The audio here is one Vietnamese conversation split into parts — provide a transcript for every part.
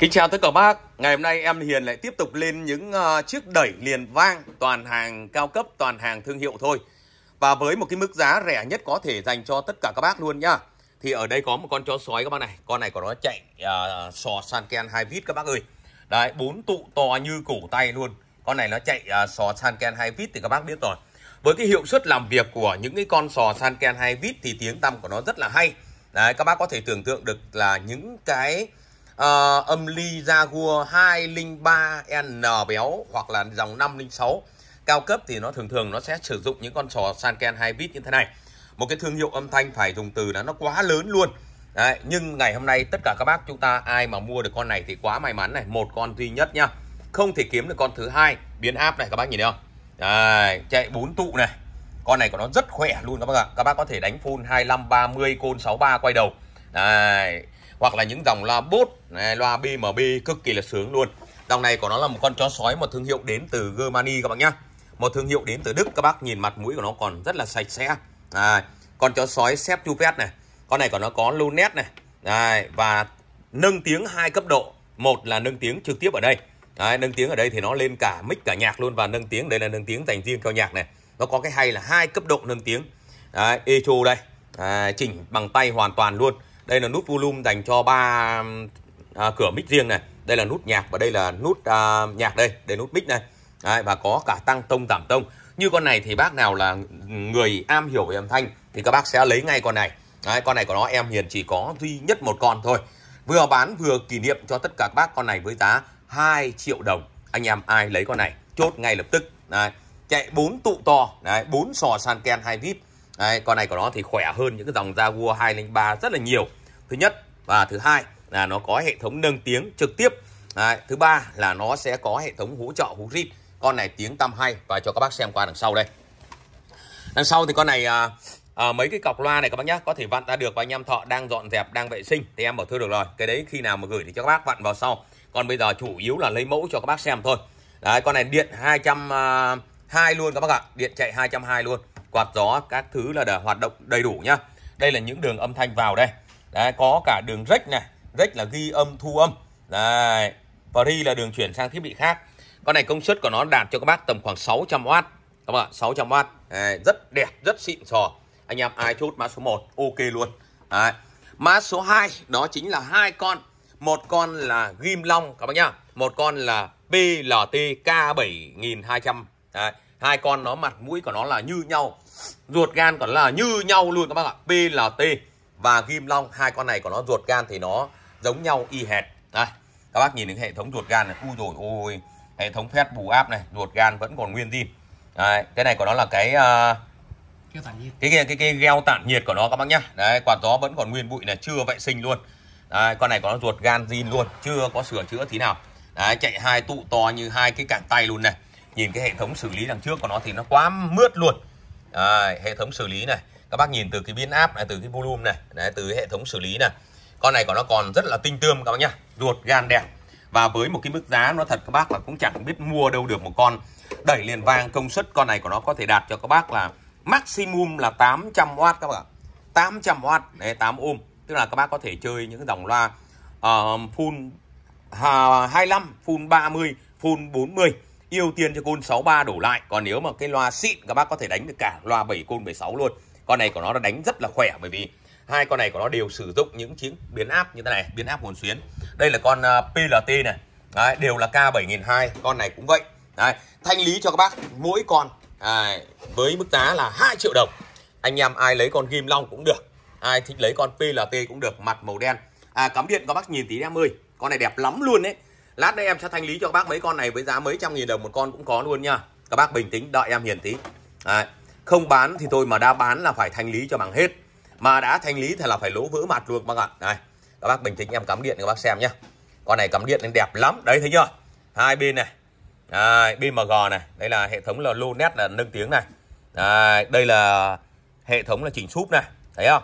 Kính chào tất cả bác. Ngày hôm nay em Hiền lại tiếp tục lên những uh, chiếc đẩy liền vang toàn hàng cao cấp, toàn hàng thương hiệu thôi. Và với một cái mức giá rẻ nhất có thể dành cho tất cả các bác luôn nhá. Thì ở đây có một con chó sói các bác này. Con này của nó chạy uh, sò Sanken vít các bác ơi. Đấy, bốn tụ to như cổ tay luôn. Con này nó chạy uh, sò Sanken vít thì các bác biết rồi. Với cái hiệu suất làm việc của những cái con sò san ken Sanken vít thì tiếng tăm của nó rất là hay. Đấy, các bác có thể tưởng tượng được là những cái à, âm ly Jaguar 203N béo hoặc là dòng 506 cao cấp thì nó thường thường nó sẽ sử dụng những con sò Sanken Hybrid như thế này một cái thương hiệu âm thanh phải dùng từ là nó quá lớn luôn Đấy, nhưng ngày hôm nay tất cả các bác chúng ta ai mà mua được con này thì quá may mắn này một con duy nhất nhá không thể kiếm được con thứ hai biến áp này các bác nhìn thấy không Đấy, chạy bốn tụ này con này của nó rất khỏe luôn các bác ạ các bác có thể đánh full 25 30 côn 63 quay đầu Đấy, hoặc là những dòng loa Bose này, loa BMB cực kỳ là sướng luôn dòng này của nó là một con chó sói một thương hiệu đến từ Germany các bạn nhá một thương hiệu đến từ Đức các bác nhìn mặt mũi của nó còn rất là sạch sẽ à, con chó sói xếp chu này con này của nó có lunet này Đấy, và nâng tiếng hai cấp độ một là nâng tiếng trực tiếp ở đây Đấy, nâng tiếng ở đây thì nó lên cả mic cả nhạc luôn và nâng tiếng đây là nâng tiếng dành riêng cho nhạc này nó có cái hay là hai cấp độ nâng tiếng Đấy, echo đây à, chỉnh bằng tay hoàn toàn luôn đây là nút volume dành cho ba à, cửa mic riêng này đây là nút nhạc và đây là nút à, nhạc đây đây nút mic này Đấy, và có cả tăng tông giảm tông như con này thì bác nào là người am hiểu về âm thanh thì các bác sẽ lấy ngay con này Đấy, con này của nó em hiền chỉ có duy nhất một con thôi vừa bán vừa kỷ niệm cho tất cả các bác con này với giá 2 triệu đồng anh em ai lấy con này chốt ngay lập tức Đấy, chạy bốn tụ to Đấy, 4 sò san ken hai vip Đấy, con này của nó thì khỏe hơn những cái dòng Jaguar 203 rất là nhiều thứ nhất và thứ hai là nó có hệ thống nâng tiếng trực tiếp Đấy, thứ ba là nó sẽ có hệ thống hỗ trợ hú rít con này tiếng tăm hay và cho các bác xem qua đằng sau đây đằng sau thì con này à, à, mấy cái cọc loa này các bác nhá có thể vặn ra được và anh em thợ đang dọn dẹp đang vệ sinh thì em bảo thưa được rồi cái đấy khi nào mà gửi thì cho các bác vặn vào sau còn bây giờ chủ yếu là lấy mẫu cho các bác xem thôi đấy con này điện hai trăm à, hai luôn các bác ạ điện chạy hai trăm hai luôn quạt gió các thứ là đã hoạt động đầy đủ nhá đây là những đường âm thanh vào đây Đấy, có cả đường rếch này, rếch là ghi âm thu âm. Đấy, và ri là đường chuyển sang thiết bị khác. Con này công suất của nó đạt cho các bác tầm khoảng 600W. Các bạn 600W. Đấy, rất đẹp, rất xịn sò. Anh em ai chốt mã số 1 ok luôn. Đấy. Mã số 2 đó chính là hai con. Một con là Ghim Long các bác nhá. Một con là PLT K7200. Đấy. Hai con nó mặt mũi của nó là như nhau. Ruột gan của nó là như nhau luôn các bác ạ. PLT và ghim long hai con này của nó ruột gan thì nó giống nhau y hệt đây các bác nhìn đến hệ thống ruột gan này u rồi ôi hệ thống phép bù áp này ruột gan vẫn còn nguyên zin cái này của nó là cái uh, ờ, cái cái cái cái gel tản nhiệt của nó các bác nhá đấy quạt gió vẫn còn nguyên bụi này chưa vệ sinh luôn đấy, con này có ruột gan zin luôn chưa có sửa chữa thế nào đấy, chạy hai tụ to như hai cái cẳng tay luôn này nhìn cái hệ thống xử lý đằng trước của nó thì nó quá mướt luôn đấy, hệ thống xử lý này các bác nhìn từ cái biến áp này từ cái volume này đấy, từ hệ thống xử lý này con này của nó còn rất là tinh tươm các bác nhá ruột gan đẹp và với một cái mức giá nó thật các bác là cũng chẳng biết mua đâu được một con đẩy liền vàng công suất con này của nó có thể đạt cho các bác là maximum là 800W các bác tám trăm w đấy tám ohm tức là các bác có thể chơi những dòng loa uh, full uh, à, 25 full 30 full 40 ưu tiên cho côn 63 đổ lại còn nếu mà cái loa xịn các bác có thể đánh được cả loa 7 côn 16 luôn con này của nó đã đánh rất là khỏe bởi vì hai con này của nó đều sử dụng những chiếc biến áp như thế này biến áp hồn xuyến đây là con à, PLT này Đấy, đều là K7200 con này cũng vậy Đấy, thanh lý cho các bác mỗi con à, với mức giá là 2 triệu đồng anh em ai lấy con ghim long cũng được ai thích lấy con PLT cũng được mặt màu đen à, cắm điện các bác nhìn tí em ơi con này đẹp lắm luôn đấy lát đây em sẽ thanh lý cho các bác mấy con này với giá mấy trăm nghìn đồng một con cũng có luôn nha các bác bình tĩnh đợi em hiền tí Đấy không bán thì thôi mà đã bán là phải thanh lý cho bằng hết mà đã thanh lý thì là phải lỗ vỡ mặt luôn các bạn này các bác bình tĩnh em cắm điện các bác xem nhá con này cắm điện nên đẹp lắm đấy thấy chưa hai bên này à, BMG này đây là hệ thống là lô nét là nâng tiếng này à, đây là hệ thống là chỉnh súp này thấy không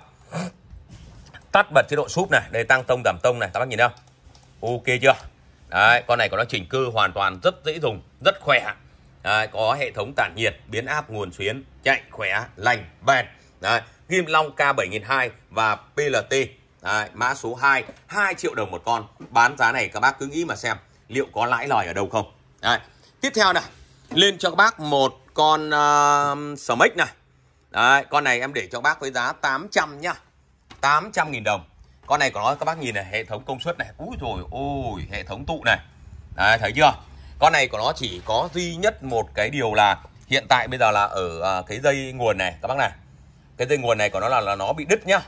tắt bật chế độ súp này đây tăng tông giảm tông này các bác nhìn không ok chưa đấy con này của nó chỉnh cơ hoàn toàn rất dễ dùng rất khỏe Đấy, có hệ thống tản nhiệt, biến áp nguồn xuyến, chạy khỏe, lành, bền. Đấy, ghim long K7002 và PLT Đấy, mã số 2, 2 triệu đồng một con. Bán giá này các bác cứ nghĩ mà xem liệu có lãi lòi ở đâu không. Đấy. Tiếp theo này, lên cho các bác một con uh, ờ, Smic này. Đấy, con này em để cho bác với giá 800 nhá. 800 000 đồng. Con này có nói các bác nhìn này, hệ thống công suất này. Úi rồi, ôi, hệ thống tụ này. Đấy, thấy chưa? con này của nó chỉ có duy nhất một cái điều là hiện tại bây giờ là ở à, cái dây nguồn này các bác này cái dây nguồn này của nó là, là nó bị đứt nhá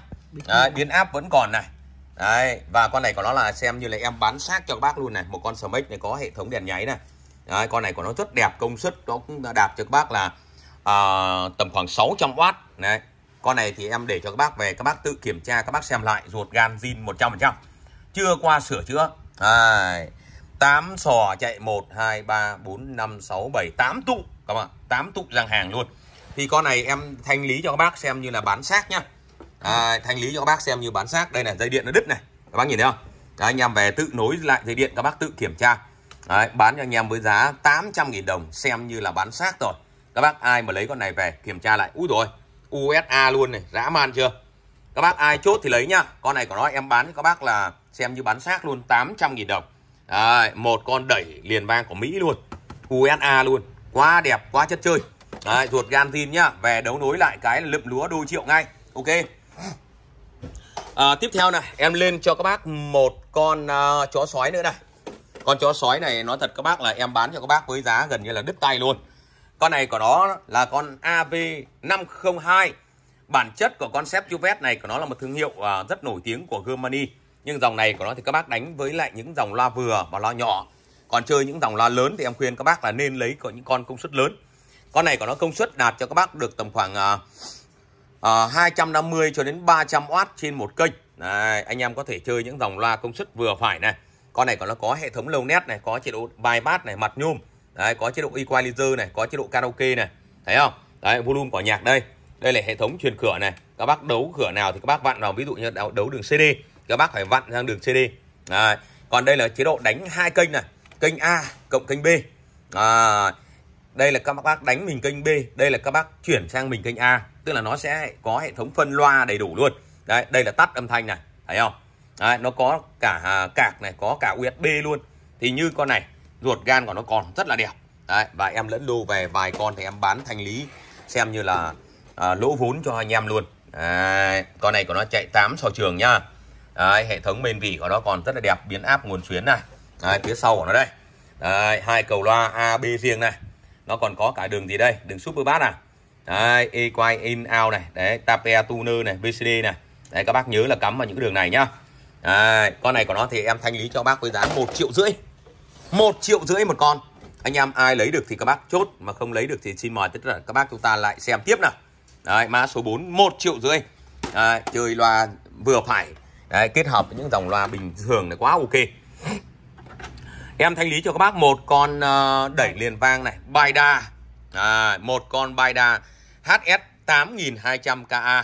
đấy, biến áp vẫn còn này đấy và con này của nó là xem như là em bán xác cho các bác luôn này một con smic này có hệ thống đèn nháy này đấy, con này của nó rất đẹp công suất nó cũng đạt cho các bác là à, tầm khoảng 600w đấy con này thì em để cho các bác về các bác tự kiểm tra các bác xem lại ruột gan zin 100% chưa qua sửa chữa đấy. 8 sò chạy 1 2 3 4 5 6 7 8 tụ các bạn 8 tụ răng hàng luôn thì con này em thanh lý cho các bác xem như là bán xác nhá à, thanh lý cho các bác xem như bán xác đây này dây điện nó đứt này các bác nhìn thấy không Đấy, anh em về tự nối lại dây điện các bác tự kiểm tra Đấy, bán cho anh em với giá 800.000 đồng xem như là bán xác rồi các bác ai mà lấy con này về kiểm tra lại úi rồi USA luôn này dã man chưa các bác ai chốt thì lấy nhá con này của nó em bán cho các bác là xem như bán xác luôn 800.000 đồng Đấy, một con đẩy liền bang của Mỹ luôn USA luôn quá đẹp quá chất chơi Đấy, ruột gan tin nhá về đấu nối lại cái là lượm lúa đôi triệu ngay ok à, tiếp theo này em lên cho các bác một con uh, chó sói nữa này con chó sói này nói thật các bác là em bán cho các bác với giá gần như là đứt tay luôn con này của nó là con AV 502 bản chất của con Septuvet này của nó là một thương hiệu uh, rất nổi tiếng của Germany nhưng dòng này của nó thì các bác đánh với lại những dòng loa vừa và loa nhỏ còn chơi những dòng loa lớn thì em khuyên các bác là nên lấy có những con công suất lớn con này của nó công suất đạt cho các bác được tầm khoảng uh, uh, 250 cho đến 300W trên một kênh này anh em có thể chơi những dòng loa công suất vừa phải này con này của nó có hệ thống lâu nét này có chế độ bài bát này mặt nhôm Đấy, có chế độ equalizer này có chế độ karaoke này thấy không Đấy, volume của nhạc đây đây là hệ thống truyền cửa này các bác đấu cửa nào thì các bác vặn vào ví dụ như đấu đường CD các bác phải vặn sang đường CD à, còn đây là chế độ đánh hai kênh này kênh A cộng kênh B à, đây là các bác đánh mình kênh B đây là các bác chuyển sang mình kênh A tức là nó sẽ có hệ thống phân loa đầy đủ luôn đấy đây là tắt âm thanh này thấy không đấy, nó có cả à, cạc này có cả USB luôn thì như con này ruột gan của nó còn rất là đẹp đấy, và em lẫn lô về vài con thì em bán thanh lý xem như là à, lỗ vốn cho anh em luôn đấy, con này của nó chạy 8 sò trường nha. Đấy, hệ thống bên vỉ của nó còn rất là đẹp biến áp nguồn chuyến này Đấy, phía sau của nó đây Đấy, hai cầu loa AB riêng này nó còn có cả đường gì đây đường super bass à đấy equine in out này đấy tape tuner này vcd này đấy các bác nhớ là cắm vào những đường này nhá đấy, con này của nó thì em thanh lý cho bác với giá một triệu rưỡi một triệu rưỡi một con anh em ai lấy được thì các bác chốt mà không lấy được thì xin mời tất cả các bác chúng ta lại xem tiếp nào đấy mã số 4 một triệu rưỡi đấy, chơi loa vừa phải Đấy, kết hợp với những dòng loa bình thường này quá ok Em thanh lý cho các bác một con ờ, đẩy liền vang này Baida à, Một con Baida HS 8200KA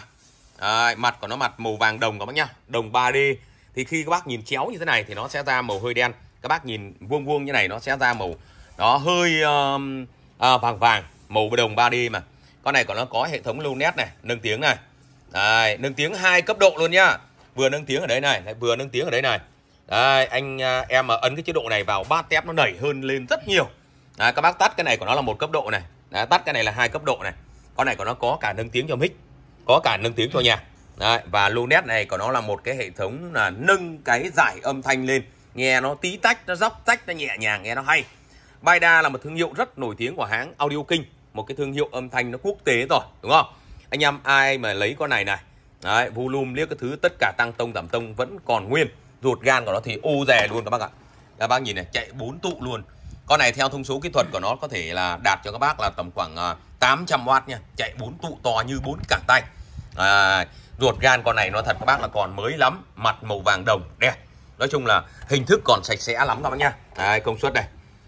à, Mặt của nó mặt màu vàng đồng các bác nhá Đồng 3D Thì khi các bác nhìn chéo như thế này thì nó sẽ ra màu hơi đen Các bác nhìn vuông vuông như này nó sẽ ra màu Nó hơi uh, à, vàng vàng Màu đồng 3D mà Con này của nó có hệ thống lưu nét này Nâng tiếng này Đấy, nâng tiếng hai cấp độ luôn nhá vừa nâng tiếng ở đấy này lại vừa nâng tiếng ở đấy này đây anh à, em mà ấn cái chế độ này vào ba tép nó đẩy hơn lên rất nhiều đấy, các bác tắt cái này của nó là một cấp độ này đấy, tắt cái này là hai cấp độ này con này của nó có cả nâng tiếng cho mic có cả nâng tiếng cho nhà đấy, và lunet này của nó là một cái hệ thống là nâng cái giải âm thanh lên nghe nó tí tách nó dốc tách nó nhẹ nhàng nghe nó hay Baida là một thương hiệu rất nổi tiếng của hãng Audio King một cái thương hiệu âm thanh nó quốc tế rồi đúng không anh em ai mà lấy con này này Đấy, volume liếc cái thứ tất cả tăng tông giảm tông vẫn còn nguyên. Ruột gan của nó thì ô rè luôn các bác ạ. Các bác nhìn này, chạy 4 tụ luôn. Con này theo thông số kỹ thuật của nó có thể là đạt cho các bác là tầm khoảng 800W à, nha, chạy 4 tụ to như bốn cẳng tay. À, ruột gan con này nó thật các bác là còn mới lắm, mặt màu vàng đồng đẹp. Nói chung là hình thức còn sạch sẽ lắm các bác nha. Đấy, công suất này.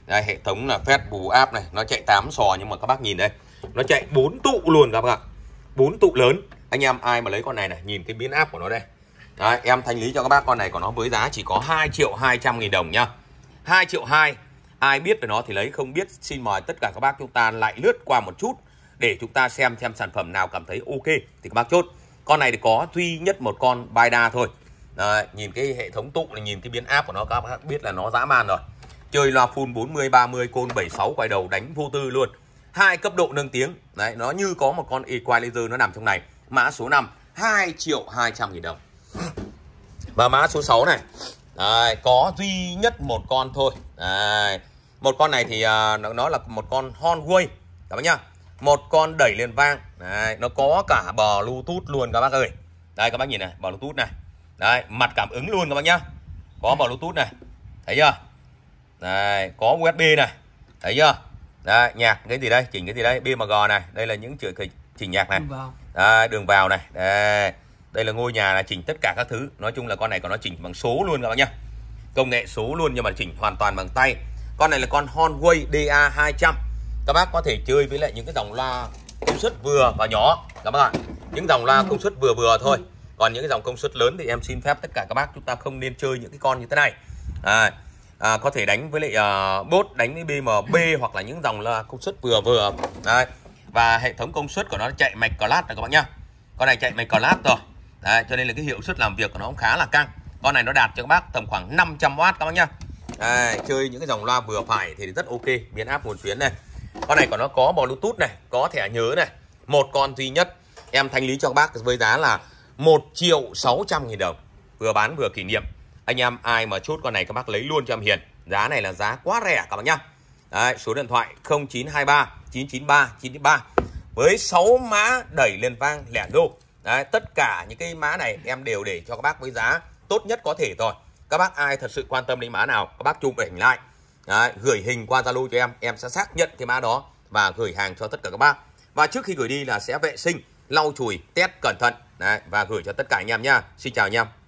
Đây, hệ thống là phép bù áp này, nó chạy 8 sò nhưng mà các bác nhìn đây. Nó chạy 4 tụ luôn các bác ạ. 4 tụ lớn anh em ai mà lấy con này này nhìn cái biến áp của nó đây Đấy, em thanh lý cho các bác con này của nó với giá chỉ có 2 triệu 200 nghìn đồng nhá 2 triệu 2 ai biết về nó thì lấy không biết xin mời tất cả các bác chúng ta lại lướt qua một chút để chúng ta xem xem sản phẩm nào cảm thấy ok thì các bác chốt con này thì có duy nhất một con Baida thôi Đấy, nhìn cái hệ thống tụ này nhìn cái biến áp của nó các bác biết là nó dã man rồi chơi loa full 40 30 côn 76 quay đầu đánh vô tư luôn hai cấp độ nâng tiếng đấy nó như có một con equalizer nó nằm trong này mã số 5 2 triệu 200 nghìn đồng và mã số 6 này Đấy, có duy nhất một con thôi Đấy, một con này thì uh, nó là một con Honway các bác nhá một con đẩy liền vang Đấy, nó có cả bò bluetooth luôn các bác ơi đây các bác nhìn này bò bluetooth này đây mặt cảm ứng luôn các bác nhá có bò bluetooth này thấy chưa Đấy, có usb này thấy chưa Đấy, nhạc cái gì đây chỉnh cái gì đây bmg này đây là những chữ kịch chỉnh nhạc này đường vào, à, đường vào này đây. đây là ngôi nhà là chỉnh tất cả các thứ nói chung là con này còn nó chỉnh bằng số luôn các bác nhá công nghệ số luôn nhưng mà chỉnh hoàn toàn bằng tay con này là con Honway DA 200 các bác có thể chơi với lại những cái dòng loa công suất vừa và nhỏ các bác những dòng loa công suất vừa vừa thôi còn những cái dòng công suất lớn thì em xin phép tất cả các bác chúng ta không nên chơi những cái con như thế này à, à, có thể đánh với lại uh, bốt đánh với BMB hoặc là những dòng loa công suất vừa vừa đấy và hệ thống công suất của nó chạy mạch cờ lát các bạn nhá con này chạy mạch cờ lát rồi Đấy, cho nên là cái hiệu suất làm việc của nó cũng khá là căng con này nó đạt cho các bác tầm khoảng 500W các bác nhá Đấy, chơi những cái dòng loa vừa phải thì rất ok biến áp nguồn tuyến này con này của nó có bluetooth này có thẻ nhớ này một con duy nhất em thanh lý cho các bác với giá là 1 triệu 600 nghìn đồng vừa bán vừa kỷ niệm anh em ai mà chốt con này các bác lấy luôn cho em hiền giá này là giá quá rẻ các bác nhá Đấy, số điện thoại 0923 993 993 với 6 mã đẩy lên vang lẻ đô Đấy, tất cả những cái mã này em đều để cho các bác với giá tốt nhất có thể rồi các bác ai thật sự quan tâm đến mã nào các bác chụp ảnh lại Đấy, gửi hình qua Zalo cho em em sẽ xác nhận cái mã đó và gửi hàng cho tất cả các bác và trước khi gửi đi là sẽ vệ sinh lau chùi test cẩn thận Đấy, và gửi cho tất cả anh em nha Xin chào anh em